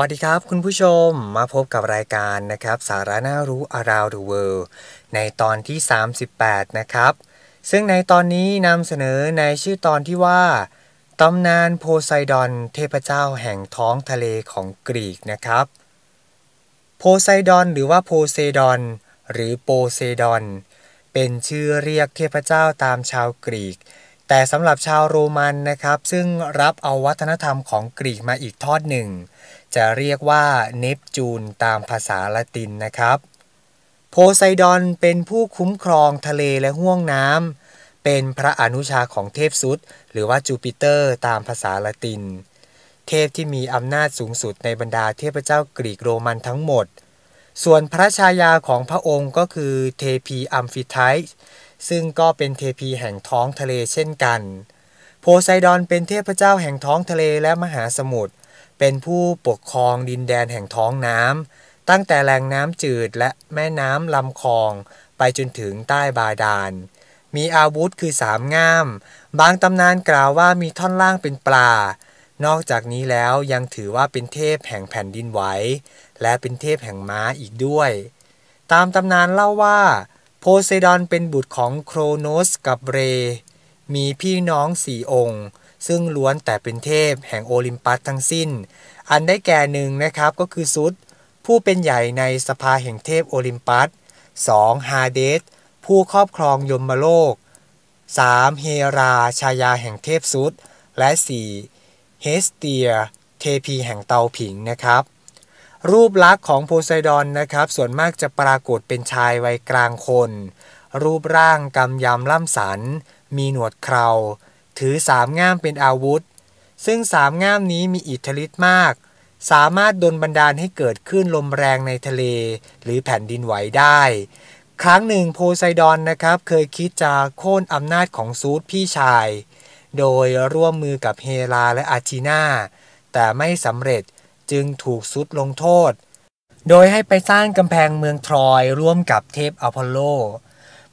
วัสดีครับคุณผู้ชมมาพบกับรายการนะครับ สาระน่ารู้ around the world ในตอนที่ 38 นะครับ ซึ่งในตอนนี้นำเสนอในชื่อตอนที่ว่าตำนานโพไซดอน เทพเจ้าแห่งท้องทะเลของกรีกนะครับ โพไซดอน หรือว่าโพเซดอน หรือโปเซดอน เป็นชื่อเรียกเทพเจ้าตามชาวกรีก แต่สำหรับชาวโรมันนะครับ ซึ่งรับเอาวัฒนธรรมของกรีกมาอีกทอดหนึ่งจะเรียกว่าเนปจูน ตามภาษาละตินนะครับ โพไซดอนเป็นผู้คุ้มครองทะเลและห้วงน้ำเป็นพระอนุชาของเทพสุด หรือว่าจูปิเตอร์ ตามภาษาละติน เทพที่มีอำนาจสูงสุดในบรรดาเทพเจ้ากรีกโรมันทั้งหมด ส่วนพระชายาของพระองค์ก็คือเทพีอัมฟิไทสซึ่งก็เป็นเทพีแห่งท้องทะเลเช่นกัน โพไซดอนเป็นเทพเจ้าแห่งท้องทะเลและมหาสมุทรเป็นผู้ปกครองดินแดนแห่งท้องน้ำตั้งแต่แหล่งน้ำจืดและแม่น้ำลำคลอง ไปจนถึงใต้บาดาลมีอาวุธคือสามง่าม บางตำนานกล่าวว่ามีท่อนล่างเป็นปลา นอกจากนี้แล้วยังถือว่าเป็นเทพแห่งแผ่นดินไหวและเป็นเทพแห่งม้าอีกด้วย ตามตำนานเล่าว่า โพไซดอนเป็นบุตรของโครโนสกับเร มีพี่น้องสี่องค์ซึ่งล้วนแต่เป็นเทพแห่งโอลิมปัสทั้งสิ้น อันได้แก่หนึ่งนะครับก็คือซุด ผู้เป็นใหญ่ในสภาแห่งเทพโอลิมปัส 2. ฮาเดสผู้ครอบครองยมโลก 3. เฮราชายาแห่งเทพซุดและ 4. เฮสเตีย เทพีแห่งเตาผิงนะครับ รูปลักษณ์ของโพไซดอนนะครับส่วนมากจะปรากฏเป็นชายวัยกลางคน รูปร่างกำยำล่ำสันมีหนวดเคราถือสามง่ามเป็นอาวุธ ซึ่งสามง่ามนี้มีอิทธิฤทธิ์มาก สามารถดนบันดาลให้เกิดขึ้นลมแรงในทะเล หรือแผ่นดินไหวได้ ครั้งหนึ่งโพไซดอนนะครับ เคยคิดจะโค่นอำนาจของซูสพี่ชาย โดยร่วมมือกับเฮราและอาชีนาแต่ไม่สำเร็จจึงถูกซุดลงโทษ โดยให้ไปสร้างกำแพงเมืองทรอย ร่วมกับเทพอพอลโล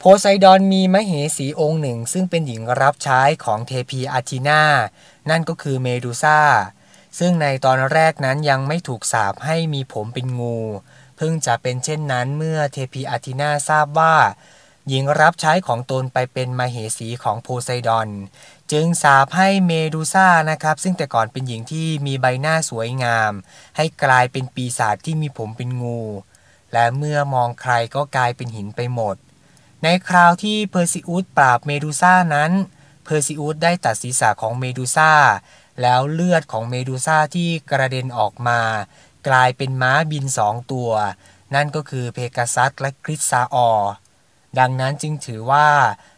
โพไซดอนมีมเหสีองค์หนึ่ง ซึ่งเป็นหญิงรับใช้ของเทพีอาทีนานั่นก็คือเมดูซ่าซึ่งในตอนแรกนั้นยังไม่ถูกสาปให้มีผมเป็นงู เพิ่งจะเป็นเช่นนั้นเมื่อเทพีอาทีนาทราบว่า หญิงรับใช้ของตนไปเป็นมเหสีของโพไซดอน จึงสาปให้เมดูซ่านะครับ ซึ่งแต่ก่อนเป็นหญิงที่มีใบหน้าสวยงาม ให้กลายเป็นปีศาจที่มีผมเป็นงู และเมื่อมองใครก็กลายเป็นหินไปหมดในคราวที่เพอร์ซิอุสปราบเมดูซ่า นั้นเพอร์ซิอุสได้ตัดศีรษะของเมดูซ่า แล้วเลือดของเมดูซ่าที่กระเด็นออกมา กลายเป็นม้าบินสองตัว นั่นก็คือเพกาซัสและคริสซาออดังนั้นจึงถือว่า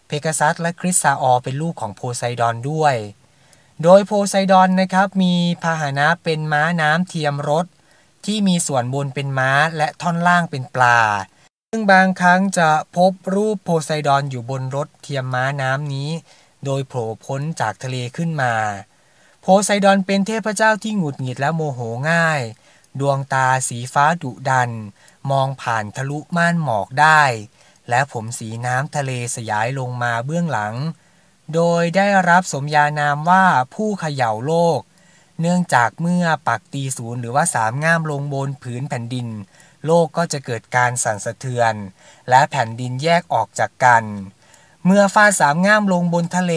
เพกาซัสและคริสซาออเป็นลูกของโพไซดอนด้วย โดยโพไซดอนนะครับมีพาหนะเป็นม้าน้ำเทียมรถ ที่มีส่วนบนเป็นม้าและท่อนล่างเป็นปลาซึ่งบางครั้งจะพบรูปโพไซดอนอยู่บนรถเทียมม้าน้ำนี้ โดยโผล่พ้นจากทะเลขึ้นมา โพไซดอนเป็นเทพเจ้าที่หงุดหงิดและโมโหง่าย ดวงตาสีฟ้าดุดัน มองผ่านทะลุม่านหมอกได้ และผมสีน้ำทะเลสยายลงมาเบื้องหลัง โดยได้รับสมญานามว่าผู้เขย่าโลก เนื่องจากเมื่อปักตีศูนย์หรือว่าสามง่ามลงบนผืนแผ่นดินโลกก็จะเกิดการสั่นสะเทือน และแผ่นดินแยกออกจากกัน เมื่อฟ้าสามง่ามลงบนทะเล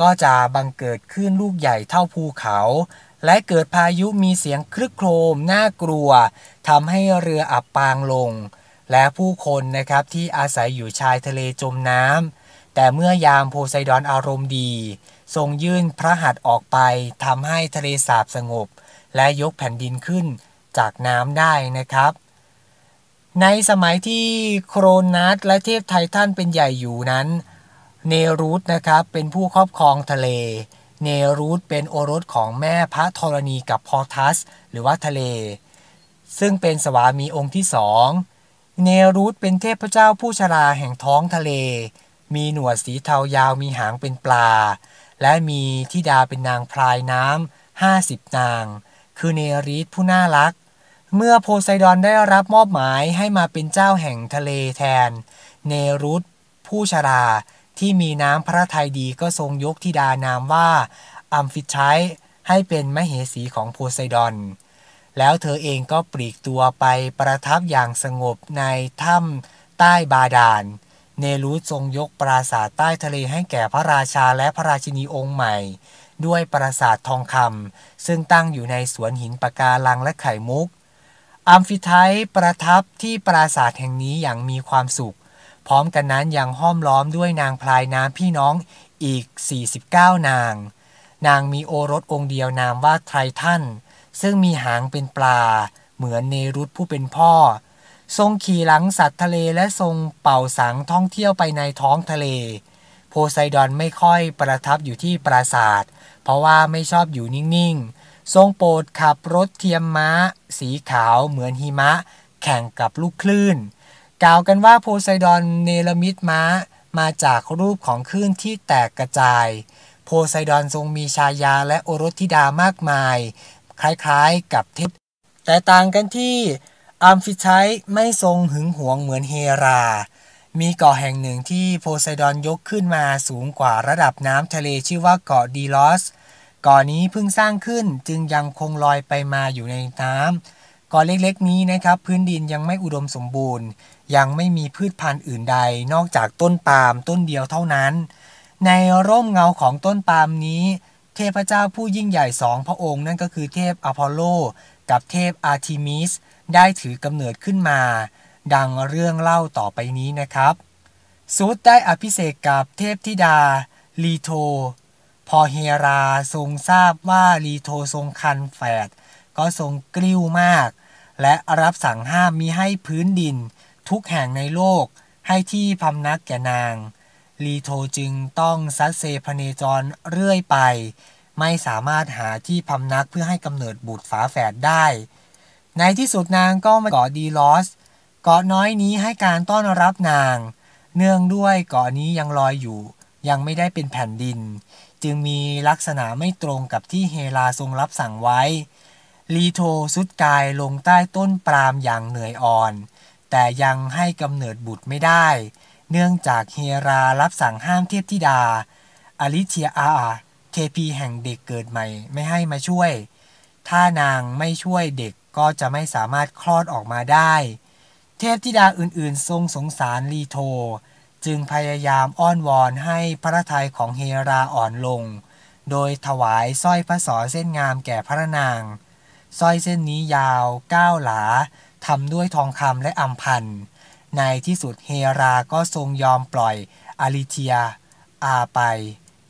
ก็จะบังเกิดขึ้นลูกใหญ่เท่าภูเขา และเกิดพายุมีเสียงครึกโครมน่ากลัวทำให้เรืออับปางลง และผู้คนนะครับที่อาศัยอยู่ชายทะเลจมน้ำแต่เมื่อยามโพไซดอนอารมณ์ดี ทรงยื่นพระหัตถ์ออกไปทำให้ทะเลสาบสงบ และยกแผ่นดินขึ้นจากน้ำได้นะครับในสมัยที่โครนัสและเทพไททันเป็นใหญ่อยู่นั้น เนรูธนะครับ เป็นผู้ครอบครองทะเล เนรูธเป็นโอรสของแม่พระธรณีกับพอทัส หรือว่าทะเล ซึ่งเป็นสวามีองค์ที่สองเนรูธเป็นเทพเจ้าผู้ชราแห่งท้องทะเล มีหนวดสีเทายาวมีหางเป็นปลา และมีทิดาเป็นนางพรายน้ำห้าสิบนาง คือเนรีตผู้น่ารักเมื่อโพไซดอนได้รับมอบหมายให้มาเป็นเจ้าแห่งทะเลแทน เนรุตผู้ชราที่มีน้ำพระทัยดีก็ทรงยกธิดานามว่าอัมฟิชัยให้เป็นมเหสีของโพไซดอนแล้วเธอเองก็ปลีกตัวไปประทับอย่างสงบในถ้ำใต้บาดาลเนรุตทรงยกปราสาทใต้ทะเลให้แก่พระราชาและพระราชินีองค์ใหม่ ด้วยปราสาททองคำซึ่งตั้งอยู่ในสวนหินปะการังและไข่มุกอัมฟิไทประทับที่ปราสาทแห่งนี้อย่างมีความสุข พร้อมกันนั้นยังห้อมล้อมด้วยนางพลายน้ำพี่น้องอีก 49 นาง นางมีโอรสองค์เดียวนามว่าไทรท่านซึ่งมีหางเป็นปลาเหมือนเนรุตผู้เป็นพ่อ ทรงขี่หลังสัตว์ทะเลและทรงเป่าสังท่องเที่ยวไปในท้องทะเล โพไซดอนไม่ค่อยประทับอยู่ที่ปราสาทเพราะว่าไม่ชอบอยู่นิ่งๆทรงโปรดขับรถเทียมม้าสีขาวเหมือนหิมะแข่งกับลูกคลื่น กล่าวกันว่าโพไซดอนเนลมิตม้ามาจากรูปของคลื่นที่แตกกระจาย โพไซดอนทรงมีชายาและโอรสธิดามากมาย คล้ายๆกับทิพแต่ต่างกันที่อัมฟิชัยไม่ทรงหึงหวงเหมือนเฮรา มีเกาะแห่งหนึ่งที่โพไซดอนยกขึ้นมาสูงกว่าระดับน้ำทะเลชื่อว่าเกาะดีลอสก่อนนี้เพิ่งสร้างขึ้นจึงยังคงลอยไปมาอยู่ในน้ำก่อนเล็กๆนี้นะครับพื้นดินยังไม่อุดมสมบูรณ์ ยังไม่มีพืชพันธุ์อื่นใดนอกจากต้นปาล์มต้นเดียวเท่านั้น ในร่มเงาของต้นปาล์มนี้ เทพเจ้าผู้ยิ่งใหญ่สองพระองค์นั่นก็คือเทพอพอลโล กับเทพอาร์ทิมิส ได้ถือกำเนิดขึ้นมา ดังเรื่องเล่าต่อไปนี้นะครับซูตได้อภิเษกกับเทพธิดาลีโทพอเฮราทรงทราบว่าลีโททรงคันแฝดก็ทรงกริ้วมาก และรับสั่งห้ามมิให้พื้นดิน ทุกแห่งในโลกให้ที่พำนักแก่นางลีโทจึงต้องซัดเซพเนจรเรื่อยไป ไม่สามารถหาที่พำนักเพื่อให้กำเนิดบุตรฝาแฝดได้ ในที่สุดนางก็มาเกาะดีลอสเกาะน้อยนี้ให้การต้อนรับนาง เนื่องด้วยเกาะนี้ยังลอยอยู่ ยังไม่ได้เป็นแผ่นดินจึงมีลักษณะไม่ตรงกับที่เฮลาทรงรับสั่งไว้ ลีโทสุดกายลงใต้ต้นปรามอย่างเหนื่อยอ่อน แต่ยังให้กำเนิดบุตรไม่ได้ เนื่องจากเฮรารับสั่งห้ามเทพธิดา อลิเทียอา เทพีแห่งเด็กเกิดใหม่ ไม่ให้มาช่วย ถ้านางไม่ช่วยเด็กก็จะไม่สามารถคลอดออกมาได้ เทพธิดาอื่นๆ ทรงสงสารลีโทจึงพยายามอ้อนวอนให้พระทัยของเฮราอ่อนลง โดยถวายสร้อยพระสอเส้นงามแก่พระนาง สร้อยเส้นนี้ยาวเก้าหลา ทำด้วยทองคำและอัมพัน ในที่สุดเฮราก็ทรงยอมปล่อยอาริเทีย อาไป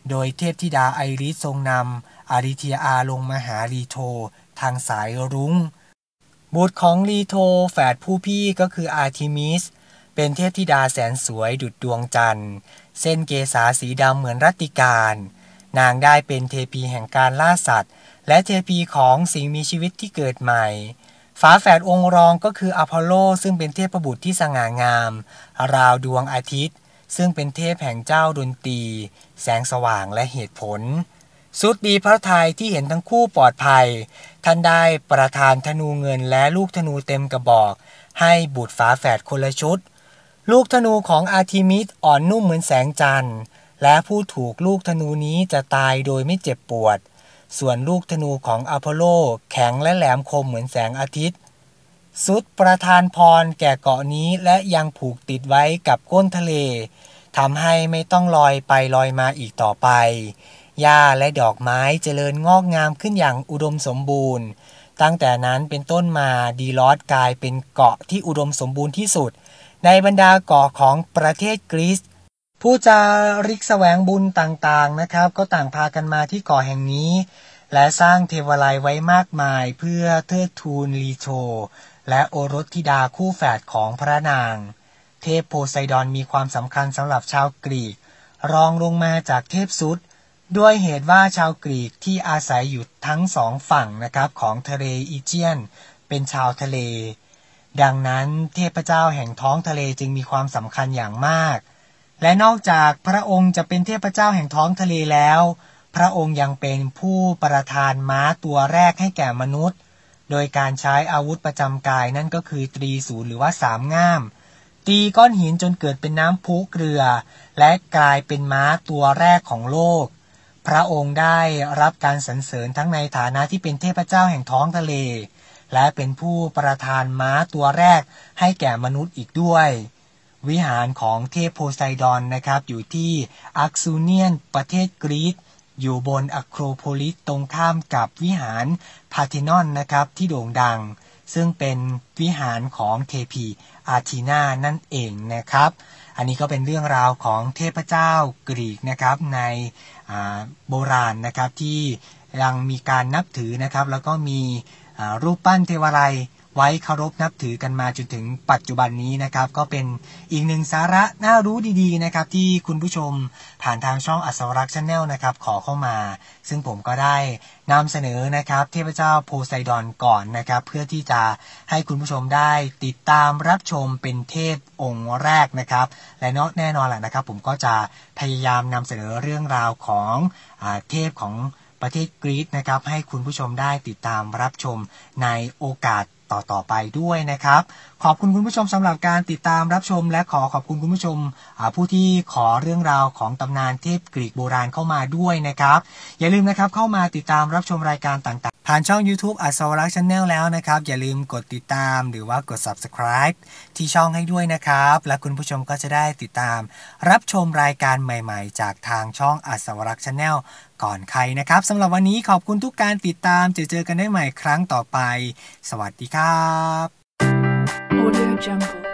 โดยเทพธิดาไอริสทรงนำอาริเทียอาลงมาหาลีโท ทางสายรุง้งบุตรของลีโทแฝดผู้พี่ก็คืออาร์ทิมิสเป็นเทพธิดาแสนสวยดุจดวงจันทร์ เส้นเกษาสีดำเหมือนรัติการ นางได้เป็นเทพีแห่งการล่าสัตว์ และเทพีของสิ่งมีชีวิตที่เกิดใหม่ ฝาแฝดองค์รองก็คืออพอลโล ซึ่งเป็นเทพบุตรที่สง่างามราวดวงอาทิตย์ ซึ่งเป็นเทพแห่งเจ้าดนตรี แสงสว่างและเหตุผล สุดดีพระทัยที่เห็นทั้งคู่ปลอดภัยท่านได้ประทานธนูเงินและลูกธนูเต็มกระบอก ให้บุตรฝาแฝดคนละชุดลูกธนูของอาร์ทิมิสอ่อนนุ่มเหมือนแสงจันทร์ และผู้ถูกลูกธนูนี้จะตายโดยไม่เจ็บปวด ส่วนลูกธนูของอพอลโลแข็งและแหลมคมเหมือนแสงอาทิตย์ สุดประทานพรแก่เกาะนี้และยังผูกติดไว้กับก้นทะเลทำให้ไม่ต้องลอยไปลอยมาอีกต่อไปหญ้าและดอกไม้เจริญงอกงามขึ้นอย่างอุดมสมบูรณ์ ตั้งแต่นั้นเป็นต้นมาดีลอสกลายเป็นเกาะที่อุดมสมบูรณ์ที่สุดในบรรดาเกาะของประเทศกรีซผู้จาริกแสวงบุญต่างๆนะครับ ก็ต่างพากันมาที่เกาะแห่งนี้ และสร้างเทวาลัยไว้มากมายเพื่อเทิดทูนลีโช และโอรสธิดาคู่แฝดของพระนาง เทพโพไซดอนมีความสำคัญสำหรับชาวกรีก รองลงมาจากเทพซุด ด้วยเหตุว่าชาวกรีกที่อาศัยอยู่ทั้งสองฝั่งนะครับของทะเลอีเจียน เป็นชาวทะเลดังนั้นเทพเจ้าแห่งท้องทะเลจึงมีความสำคัญอย่างมาก และนอกจากพระองค์จะเป็นเทพเจ้าแห่งท้องทะเลแล้ว พระองค์ยังเป็นผู้ประทานม้าตัวแรกให้แก่มนุษย์ โดยการใช้อาวุธประจำกายนั่นก็คือตรีศูนย์หรือว่าสามง่าม ตีก้อนหินจนเกิดเป็นน้ำพุเกลือ และกลายเป็นม้าตัวแรกของโลก พระองค์ได้รับการสรรเสริญทั้งในฐานะที่เป็นเทพเจ้าแห่งท้องทะเลและเป็นผู้ประทานม้าตัวแรกให้แก่มนุษย์อีกด้วย วิหารของเทพโพไซดอนนะครับ อยู่ที่อักซูเนียนประเทศกรีซอยู่บนอะโครโพลิสตรงข้ามกับวิหารพาเทนอนนะครับที่โด่งดัง ซึ่งเป็นวิหารของเทพีอาทีนานั่นเองนะครับ อันนี้ก็เป็นเรื่องราวของเทพเจ้ากรีกนะครับในโบราณนะครับที่ยังมีการนับถือนะครับ แล้วก็มีรูปปั้นเทวาลัยไว้เคารพนับถือกันมาจนถึงปัจจุบันนี้นะครับ ก็เป็นอีกหนึ่งสาระน่ารู้ดีๆนะครับ ที่คุณผู้ชมผ่านทางช่องอัศวรักษ์ชาแนลนะครับขอเข้ามา ซึ่งผมก็ได้นำเสนอนะครับเทพเจ้าโพไซดอนก่อนนะครับ เพื่อที่จะให้คุณผู้ชมได้ติดตามรับชมเป็นเทพองค์แรกนะครับ และนอกแน่นอนแหละนะครับ ผมก็จะพยายามนำเสนอเรื่องราวของอเทพของประเทศกรีซนะครับให้คุณผู้ชมได้ติดตามรับชมในโอกาสต่อๆไปด้วยนะครับ ขอบคุณคุณผู้ชมสำหรับการติดตามรับชมและขอขอบคุณคุณผู้ชมผู้ที่ขอเรื่องราวของตำนานเทพกรีกโบราณเข้ามาด้วยนะครับ อย่าลืมนะครับเข้ามาติดตามรับชมรายการต่าง ๆ ผ่านช่อง YouTube อัศวรักษ์ชาแนลแล้วนะครับ อย่าลืมกดติดตามหรือว่ากด subscribe ที่ช่องให้ด้วยนะครับและคุณผู้ชมก็จะได้ติดตาม รับชมรายการใหม่ๆจากทางช่องอัศวรักษ์ชาแนลก่อนใครนะครับสำหรับวันนี้ขอบคุณทุกการติดตามจะเจอกันได้ใหม่ครั้งต่อไป สวัสดีครับ Audio Jungle